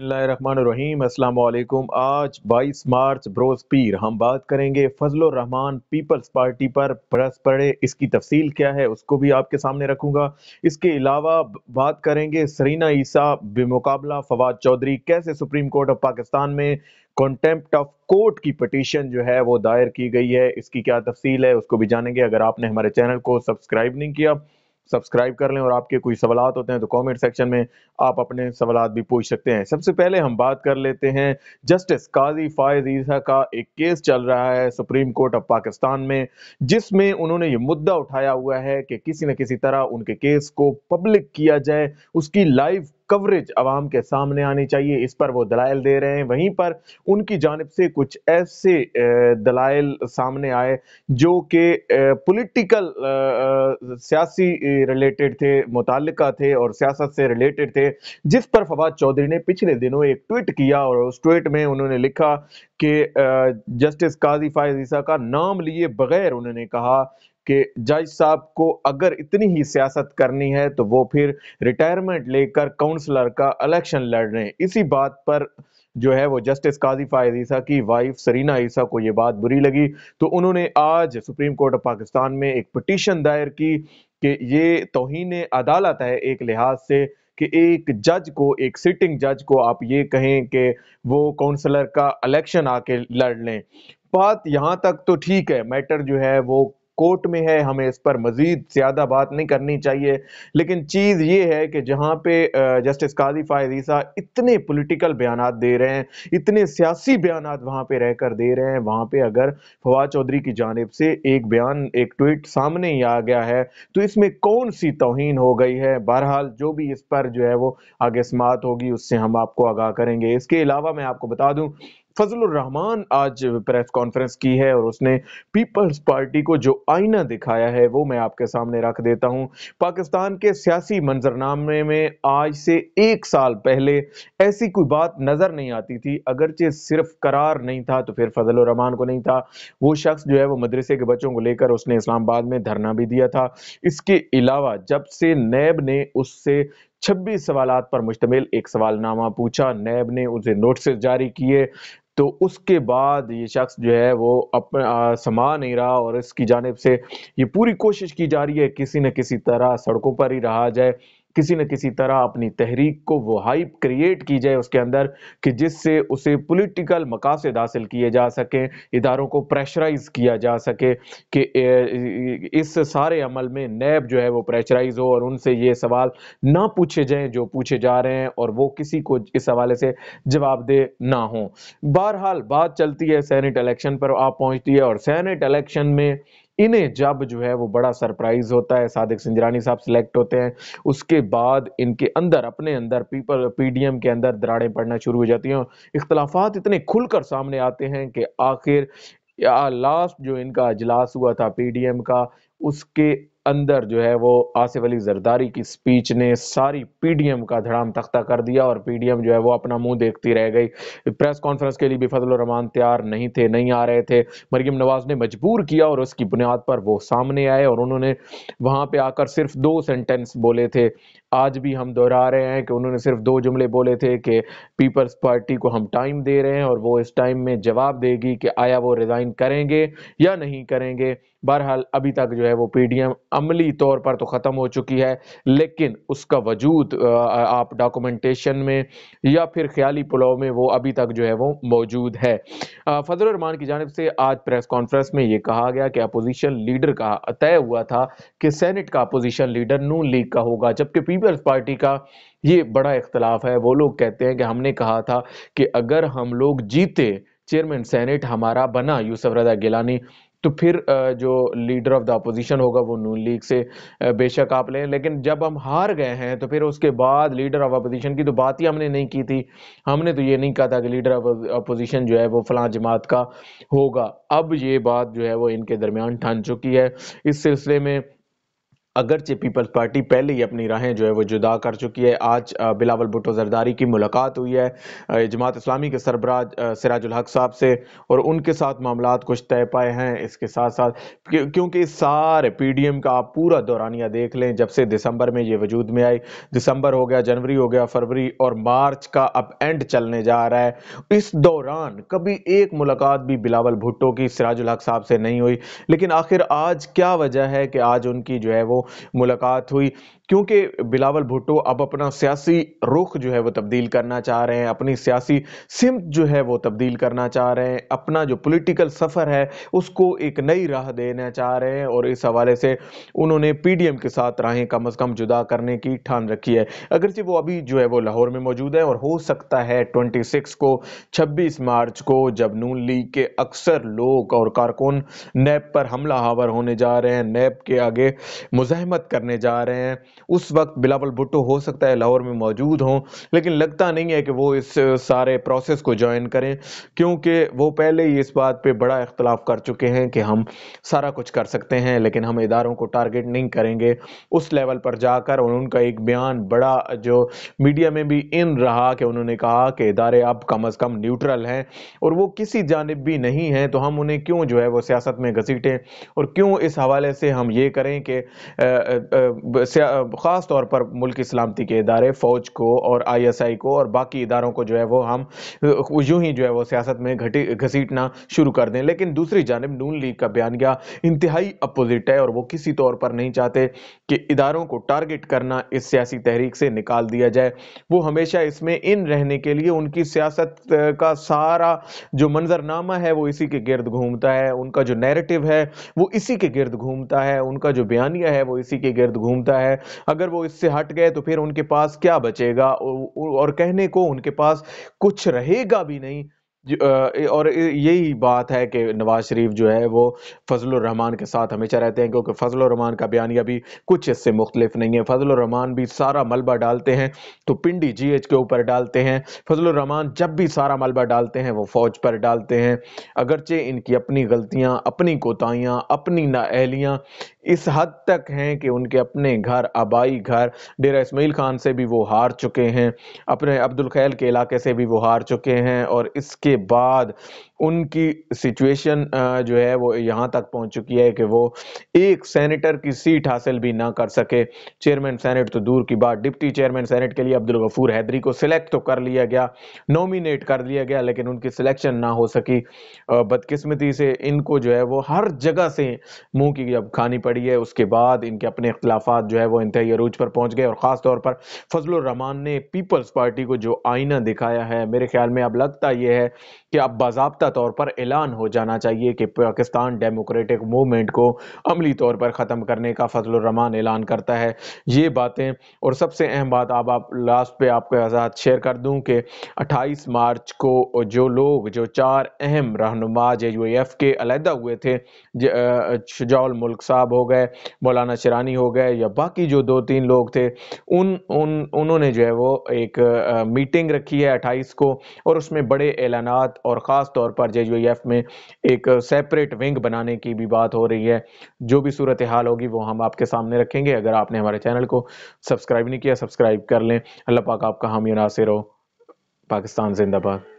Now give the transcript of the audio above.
रहीम अस्सलाम वालेकुम आज 22 मार्च बरोज़ पीर हम बात करेंगे फजल रहमान पीपल्स पार्टी पर बरस पड़े इसकी तफसील क्या है उसको भी आपके सामने रखूंगा इसके अलावा बात करेंगे सरीना ईसा बेमुकाबला फवाद चौधरी कैसे सुप्रीम कोर्ट ऑफ पाकिस्तान में कॉन्टेम्प्ट ऑफ कोर्ट की पटिशन जो है वो दायर की गई है इसकी क्या तफसील है उसको भी जानेंगे अगर आपने हमारे चैनल को सब्सक्राइब नहीं किया सब्सक्राइब कर लें और आपके कोई सवाल होते हैं तो कमेंट सेक्शन में आप अपने सवाल भी पूछ सकते हैं सबसे पहले हम बात कर लेते हैं जस्टिस काजी फायज ईसा का एक केस चल रहा है सुप्रीम कोर्ट ऑफ पाकिस्तान में जिसमें उन्होंने ये मुद्दा उठाया हुआ है कि किसी न किसी तरह उनके केस को पब्लिक किया जाए उसकी लाइव कवरेज आवाम के सामने आनी चाहिए इस पर वो दलाइल दे रहे हैं वहीं पर उनकी जानब से कुछ ऐसे दलाइल सामने आए जो कि पोलिटिकल सियासी रिलेटेड थे मुतल थे और सियासत से रिलेटेड थे जिस पर फवाद चौधरी ने पिछले दिनों एक ट्वीट किया और उस ट्वीट में उन्होंने लिखा कि जस्टिस काजी ईसा का नाम लिए बगैर उन्होंने कहा कि जज साहब को अगर इतनी ही सियासत करनी है तो वो फिर रिटायरमेंट लेकर काउंसलर का इलेक्शन लड़ रहे हैं इसी बात पर जो है वो जस्टिस काजी फायद ईसा की वाइफ सरीना ईसा को ये बात बुरी लगी तो उन्होंने आज सुप्रीम कोर्ट ऑफ पाकिस्तान में एक पटिशन दायर की कि ये तोहन अदालत है एक लिहाज से कि एक जज को एक सिटिंग जज को आप ये कहें कि वो काउंसलर का इलेक्शन आके लड़ लें बात यहाँ तक तो ठीक है मैटर जो है वो कोर्ट में है हमें इस पर मजीद ज्यादा बात नहीं करनी चाहिए लेकिन चीज़ ये है कि जहाँ पे जस्टिस काजी फायद ईसा इतने पोलिटिकल बयान दे रहे हैं इतने सियासी बयान वहां पे रहकर दे रहे हैं वहां पे अगर फवाद चौधरी की जानब से एक बयान एक ट्वीट सामने ही आ गया है तो इसमें कौन सी तोहन हो गई है बहरहाल जो भी इस पर जो है वो आगे समात होगी उससे हम आपको आगाह करेंगे इसके अलावा मैं आपको बता दूं फजल रहमान आज प्रेस कॉन्फ्रेंस की है और उसने पीपल्स पार्टी को जो आईना दिखाया है वो मैं आपके सामने रख देता हूं पाकिस्तान के सियासी मंजरनामे में आज से एक साल पहले ऐसी कोई बात नज़र नहीं आती थी अगरचे सिर्फ करार नहीं था तो फिर फजल रहमान को नहीं था वो शख्स जो है वो मदरसे के बच्चों को लेकर उसने इस्लामाबाद में धरना भी दिया था इसके अलावा जब से नैब ने उससे 26 सवाल पर मुश्तमिल एक सवालनामा पूछा नैब ने उसे नोटिस जारी किए तो उसके बाद ये शख्स जो है वो अपना समा नहीं रहा और इसकी जानब से ये पूरी कोशिश की जा रही है किसी न किसी तरह सड़कों पर ही रहा जाए किसी न किसी तरह अपनी तहरीक को वो हाइप क्रिएट की जाए उसके अंदर कि जिससे उसे पोलिटिकल मकासद हासिल किए जा सकें इदारों को प्रेशराइज किया जा सके कि इस सारे अमल में नैब जो है वो प्रेशराइज हो और उनसे ये सवाल ना पूछे जाएं जो पूछे जा रहे हैं और वो किसी को इस हवाले से जवाब दे ना हो बहरहाल बात चलती है सैनेट इलेक्शन पर आप पहुँचती है और सैनेट इलेक्शन में इन्हें जब जो है वो बड़ा सरप्राइज होता है सादिक सिंजरानी साहब सिलेक्ट होते हैं उसके बाद इनके अंदर अपने अंदर पीपल पीडीएम के अंदर दराड़ें पड़ना शुरू हो जाती हैं इख्तलाफात इतने खुलकर सामने आते हैं कि आखिर लास्ट जो इनका अजलास हुआ था पीडीएम का उसके अंदर जो है वो आसिफ अली जरदारी की स्पीच ने सारी पीडीएम का धड़ाम तख्ता कर दिया और पीडीएम जो है वो अपना मुंह देखती रह गई प्रेस कॉन्फ्रेंस के लिए भी फजल रहमान तैयार नहीं थे नहीं आ रहे थे मरियम नवाज ने मजबूर किया और उसकी बुनियाद पर वो सामने आए और उन्होंने वहां पे आकर सिर्फ दो सेंटेंस बोले थे आज भी हम दोहरा रहे हैं कि उन्होंने सिर्फ दो जुमले बोले थे कि पीपल्स पार्टी को हम टाइम दे रहे हैं और वो इस टाइम में जवाब देगी कि आया वो रिज़ाइन करेंगे या नहीं करेंगे बहरहाल अभी तक जो है वो पीडीएम अमली तौर पर तो ख़त्म हो चुकी है लेकिन उसका वजूद आप डॉक्यूमेंटेशन में या फिर ख्याली पुलाव में वो अभी तक जो है वो मौजूद है फजल रहमान की जानब से आज प्रेस कॉन्फ्रेंस में ये कहा गया कि अपोजिशन लीडर का तय हुआ था कि सेनेट का अपोजिशन लीडर नू लीग का होगा जबकि पीपल्स पार्टी का ये बड़ा इख्तलाफ है वो लोग कहते हैं कि हमने कहा था कि अगर हम लोग जीते चेयरमैन सेनेट हमारा बना यूसफ रजा गिलानी तो फिर जो लीडर ऑफ द अपोजिशन होगा वो नून लीग से बेशक आप लें लेकिन जब हम हार गए हैं तो फिर उसके बाद लीडर ऑफ अपोजिशन की तो बात ही हमने नहीं की थी हमने तो ये नहीं कहा था कि लीडर ऑफ अपोजिशन जो है वो फलां जमात का होगा अब ये बात जो है वो इनके दरमियान ठान चुकी है इस सिलसिले में अगरचे पीपल्स पार्टी पहले ही अपनी राहें जो है वो जुदा कर चुकी है आज बिलावल भुटो जरदारी की मुलाकात हुई है जमात इस्लामी के सरबराज सिराजुल हक साहब से और उनके साथ मामला कुछ तय पाए हैं इसके साथ साथ क्योंकि सारे पी डी एम का आप पूरा दौरानिया देख लें जब से दिसंबर में ये वजूद में आई दिसंबर हो गया जनवरी हो गया फरवरी और मार्च का अब एंड चलने जा रहा है इस दौरान कभी एक मुलाकात भी बिलावल भुट्टो की सिराजुल हक साहब से नहीं हुई लेकिन आखिर आज क्या वजह है कि आज उनकी जो है वो मुलाकात हुई क्योंकि बिलावल भुट्टो अब अपना सियासी रुख जो है वो तब्दील करना चाह रहे हैं अपनी सियासी सिमत जो है वो तब्दील करना चाह रहे हैं अपना जो पॉलिटिकल सफ़र है उसको एक नई राह देना चाह रहे हैं और इस हवाले से उन्होंने पीडीएम के साथ राहें कम अज़ कम जुदा करने की ठान रखी है अगरचि वो अभी जो है वो लाहौर में मौजूद है और हो सकता है ट्वेंटी सिक्स को छब्बीस मार्च को जब नून लीग के अक्सर लोग और कारकुन नैब पर हमला हावर होने जा रहे हैं नैब के आगे मुजामत करने जा रहे हैं उस वक्त बिलावल भुट्टो हो सकता है लाहौर में मौजूद हों लेकिन लगता नहीं है कि वो इस सारे प्रोसेस को ज्वाइन करें क्योंकि वो पहले ही इस बात पर बड़ा इख्तलाफ कर चुके हैं कि हम सारा कुछ कर सकते हैं लेकिन हम इदारों को टारगेट नहीं करेंगे उस लेवल पर जाकर और उनका एक बयान बड़ा जो मीडिया में भी इन रहा कि उन्होंने कहा कि इदारे अब कम अज़ कम न्यूट्रल हैं और वो किसी जानब भी नहीं हैं तो हम उन्हें क्यों जो है वो सियासत में घसीटें और क्यों इस हवाले से हम ये करें कि ख़ास तौर पर मुल्क सलामती के इदारे फ़ौज को और आईएसआई को और बाकी इदारों को जो है वो हम यूँ ही जो है वो सियासत में घटी घसीटना शुरू कर दें लेकिन दूसरी जानब नून लीग का बयान गया इंतहाई अपोजिट है और वो किसी तौर पर नहीं चाहते कि इदारों को टारगेट करना इस सियासी तहरीक से निकाल दिया जाए वो हमेशा इसमें इन रहने के लिए उनकी सियासत का सारा जो मंजरनामा है वो इसी के गिर्द घूमता है उनका जो नैरेटिव है वो इसी के गिर्द घूमता है उनका जो बयानिया है वो इसी के गिर्द घूमता है अगर वो इससे हट गए तो फिर उनके पास क्या बचेगा और कहने को उनके पास कुछ रहेगा भी नहीं और यही बात है कि नवाज शरीफ जो है वो फजल रहमान के साथ हमेशा रहते हैं क्योंकि फजल रहमान का बयानिया भी कुछ इससे मुख्तलिफ नहीं है फजल रहमान भी सारा मलबा डालते हैं तो पिंडी जी एच के ऊपर डालते हैं फजल रहमान जब भी सारा मलबा डालते हैं वो फौज पर डालते हैं अगरचे इनकी अपनी गलतियाँ अपनी कोताहियाँ अपनी नाअहलियाँ इस हद तक हैं कि उनके अपने घर आबाई घर डेरा इसमाइल खान से भी वो हार चुके हैं अपने अब्दुल खैल के इलाके से भी वो हार चुके हैं और इसके बाद उनकी सिचुएशन जो है वो यहाँ तक पहुँच चुकी है कि वो एक सेनेटर की सीट हासिल भी ना कर सके चेयरमैन सेनेट तो दूर की बात डिप्टी चेयरमैन सेनेट के लिए अब्दुल गफूर हैदरी को सिलेक्ट तो कर लिया गया नॉमिनेट कर लिया गया लेकिन उनकी सिलेक्शन ना हो सकी बदकिस्मती से इनको जो है वो हर जगह से मुँह की जब खानी पड़ी है उसके बाद इनके अपने अख्तिलाफ़ जो है वो इंतहाई अरूज पर पहुँच गए और ख़ास तौर पर फजलरहमान ने पीपल्स पार्टी को जो आईना दिखाया है मेरे ख्याल में अब लगता यह है कि अब बाबा पुख्ता तौर पर ऐलान हो जाना चाहिए कि पाकिस्तान डेमोक्रेटिक मूवमेंट को अमली तौर पर ख़त्म करने का रमान ऐलान करता है ये बातें और सबसे अहम बात आप, आप लास्ट पे आपके साथ शेयर कर दूं कि 28 मार्च को जो लोग जो चार अहम रहनुमा जे यू एफ के अलहदा हुए थे शुजाउल मुल्क साहब हो गए मौलाना शरानी हो गए या बाकी जो दो तीन लोग थे उन उन उन्होंने जो है वो एक मीटिंग रखी है अट्ठाईस को और उसमें बड़े ऐलानात और ख़ास तौर पर एफ में एक सेपरेट विंग बनाने की भी बात हो रही है जो भी सूरत हाल होगी वो हम आपके सामने रखेंगे अगर आपने हमारे चैनल को सब्सक्राइब नहीं किया सब्सक्राइब कर लें अल्लाह पाक आपका हम नासिर हो पाकिस्तान जिंदाबाद